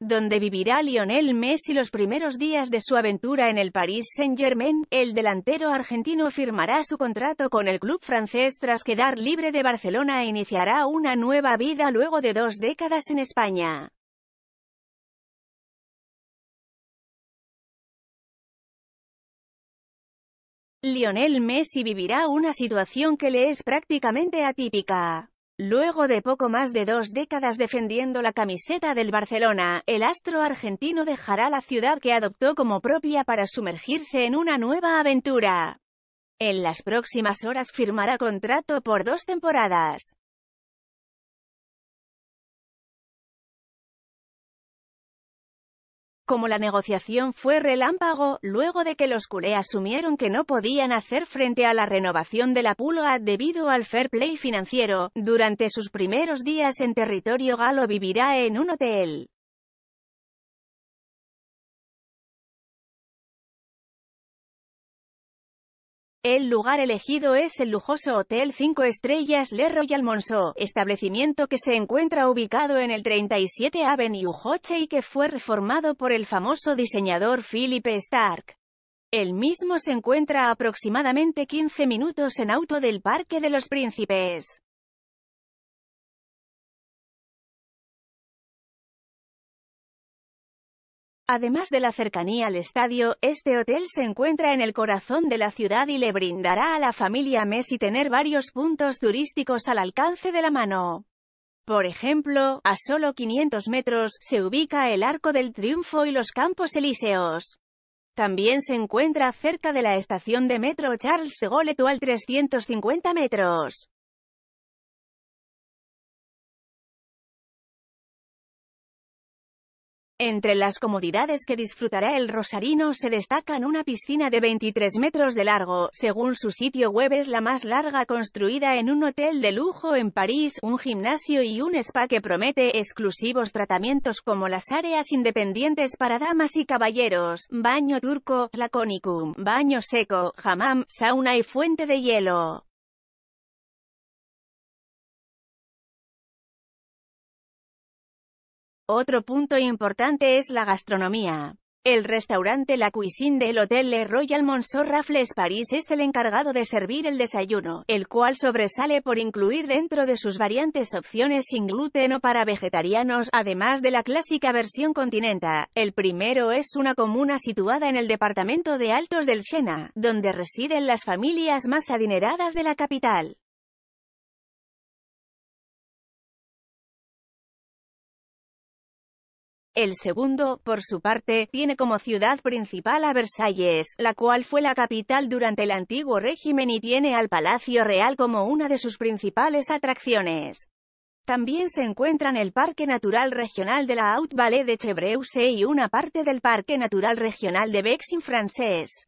donde vivirá Lionel Messi los primeros días de su aventura en el Paris Saint-Germain, el delantero argentino firmará su contrato con el club francés tras quedar libre de Barcelona e iniciará una nueva vida luego de dos décadas en España. Lionel Messi vivirá una situación que le es prácticamente atípica. Luego de poco más de dos décadas defendiendo la camiseta del Barcelona, el astro argentino dejará la ciudad que adoptó como propia para sumergirse en una nueva aventura. En las próximas horas firmará contrato por dos temporadas. Como la negociación fue relámpago, luego de que los culés asumieron que no podían hacer frente a la renovación de la pulga debido al fair play financiero, durante sus primeros días en territorio galo vivirá en un hotel. El lugar elegido es el lujoso Hotel 5 Estrellas Le Royal Monceau, establecimiento que se encuentra ubicado en el 37 Avenue Hoche y que fue reformado por el famoso diseñador Philippe Stark. El mismo se encuentra aproximadamente 15 minutos en auto del Parque de los Príncipes. Además de la cercanía al estadio, este hotel se encuentra en el corazón de la ciudad y le brindará a la familia Messi tener varios puntos turísticos al alcance de la mano. Por ejemplo, a solo 500 metros, se ubica el Arco del Triunfo y los Campos Elíseos. También se encuentra cerca de la estación de metro Charles de Gaulle al 350 metros. Entre las comodidades que disfrutará el rosarino se destacan una piscina de 23 metros de largo, según su sitio web es la más larga construida en un hotel de lujo en París, un gimnasio y un spa que promete exclusivos tratamientos como las áreas independientes para damas y caballeros, baño turco, laconicum, baño seco, hammam, sauna y fuente de hielo. Otro punto importante es la gastronomía. El restaurante La Cuisine del Hotel Le Royal Monceau Raffles Paris es el encargado de servir el desayuno, el cual sobresale por incluir dentro de sus variantes opciones sin gluten o para vegetarianos, además de la clásica versión continental. El primero es una comuna situada en el departamento de Altos del Sena, donde residen las familias más adineradas de la capital. El segundo, por su parte, tiene como ciudad principal a Versalles, la cual fue la capital durante el antiguo régimen y tiene al Palacio Real como una de sus principales atracciones. También se encuentran el Parque Natural Regional de la Haute Vallée de Chevreuse y una parte del Parque Natural Regional de Vexin francés